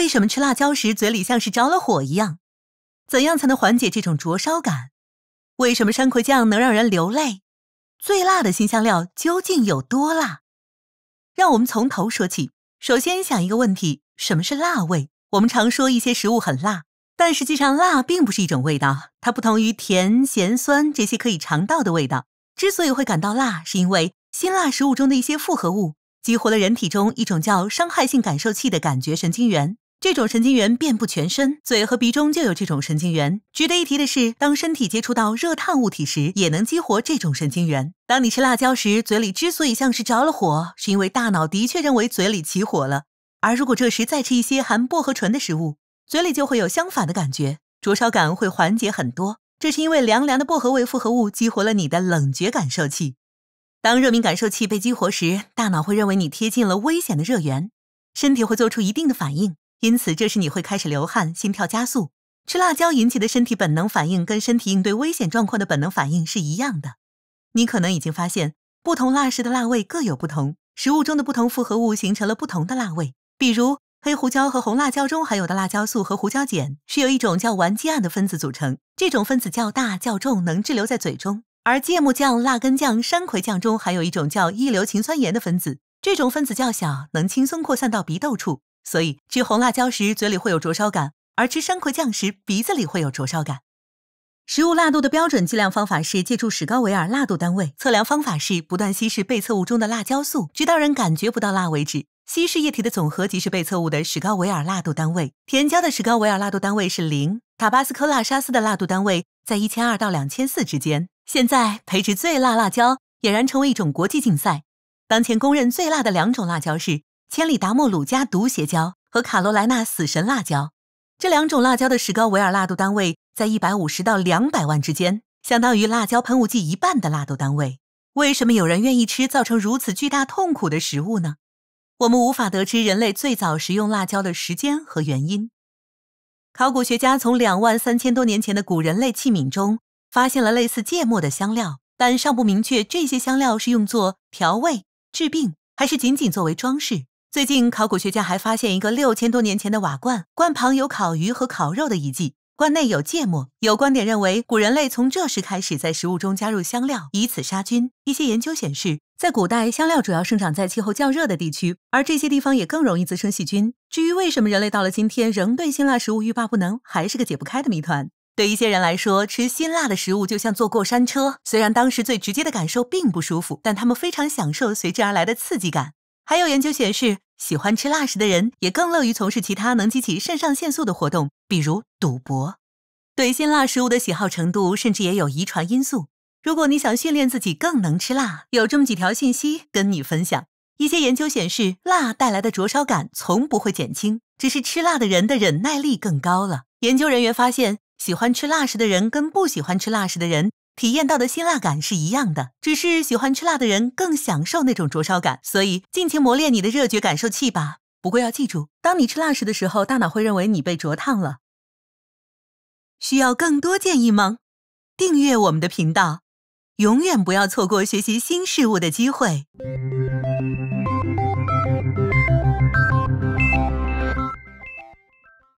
为什么吃辣椒时嘴里像是着了火一样？怎样才能缓解这种灼烧感？为什么山葵酱能让人流泪？最辣的新香料究竟有多辣？让我们从头说起。首先想一个问题：什么是辣味？我们常说一些食物很辣，但实际上辣并不是一种味道，它不同于甜、咸、酸这些可以尝到的味道。之所以会感到辣，是因为辛辣食物中的一些复合物激活了人体中一种叫伤害性感受器的感觉神经元。这种神经元遍布全身，嘴和鼻中就有这种神经元。值得一提的是，当身体接触到热烫物体时，也能激活这种神经元。当你吃辣椒时，嘴里之所以像是着了火，是因为大脑的确认为嘴里起火了。而如果这时再吃一些含薄荷醇的食物，嘴里就会有相反的感觉，灼烧感会缓解很多。这是因为凉凉的薄荷味复合物激活了你的冷觉感受器。当热敏感受器被激活时，大脑会认为你贴近了危险的热源，身体会做出一定的反应。因此，这时你会开始流汗、心跳加速。吃辣椒引起的身体本能反应，跟身体应对危险状况的本能反应是一样的。你可能已经发现，不同辣食的辣味各有不同。食物中的不同复合物形成了不同的辣味。比如，黑胡椒和红辣椒中含有的辣椒素和胡椒碱，是由一种叫烷基胺的分子组成。这种分子较大较重，能滞留在嘴中。而芥末酱、辣根酱、山葵酱中含有一种叫异硫氰酸盐的分子。这种分子较小，能轻松扩散到鼻窦处。所以吃红辣椒时嘴里会有灼烧感，而吃山葵酱时鼻子里会有灼烧感。食物辣度的标准计量方法是借助史高维尔辣度单位。测量方法是不断稀释被测物中的辣椒素，直到人感觉不到辣为止。稀释液体的总和即是被测物的史高维尔辣度单位。甜椒的史高维尔辣度单位是零。塔巴斯科辣沙司的辣度单位在一千二到两千四之间。现在培植最辣辣椒俨然成为一种国际竞赛。当前公认最辣的两种辣椒是。千里达莫鲁加毒斜椒和卡罗莱纳死神辣椒，这两种辣椒的石膏维尔辣度单位在一百五十到两百万之间，相当于辣椒喷雾剂一半的辣度单位。为什么有人愿意吃造成如此巨大痛苦的食物呢？我们无法得知人类最早食用辣椒的时间和原因。考古学家从两万三千多年前的古人类器皿中发现了类似芥末的香料，但尚不明确这些香料是用作调味、治病，还是仅仅作为装饰。最近，考古学家还发现一个六千多年前的瓦罐，罐旁有烤鱼和烤肉的遗迹，罐内有芥末。有观点认为，古人类从这时开始在食物中加入香料，以此杀菌。一些研究显示，在古代，香料主要生长在气候较热的地区，而这些地方也更容易滋生细菌。至于为什么人类到了今天仍对辛辣食物欲罢不能，还是个解不开的谜团。对一些人来说，吃辛辣的食物就像坐过山车，虽然当时最直接的感受并不舒服，但他们非常享受随之而来的刺激感。还有研究显示，喜欢吃辣食的人也更乐于从事其他能激起肾上腺素的活动，比如赌博。对辛辣食物的喜好程度甚至也有遗传因素。如果你想训练自己更能吃辣，有这么几条信息跟你分享。一些研究显示，辣带来的灼烧感从不会减轻，只是吃辣的人的忍耐力更高了。研究人员发现，喜欢吃辣食的人跟不喜欢吃辣食的人。体验到的辛辣感是一样的，只是喜欢吃辣的人更享受那种灼烧感，所以尽情磨练你的热觉感受器吧。不过要记住，当你吃辣时的时候，大脑会认为你被灼烫了。需要更多建议吗？订阅我们的频道，永远不要错过学习新事物的机会。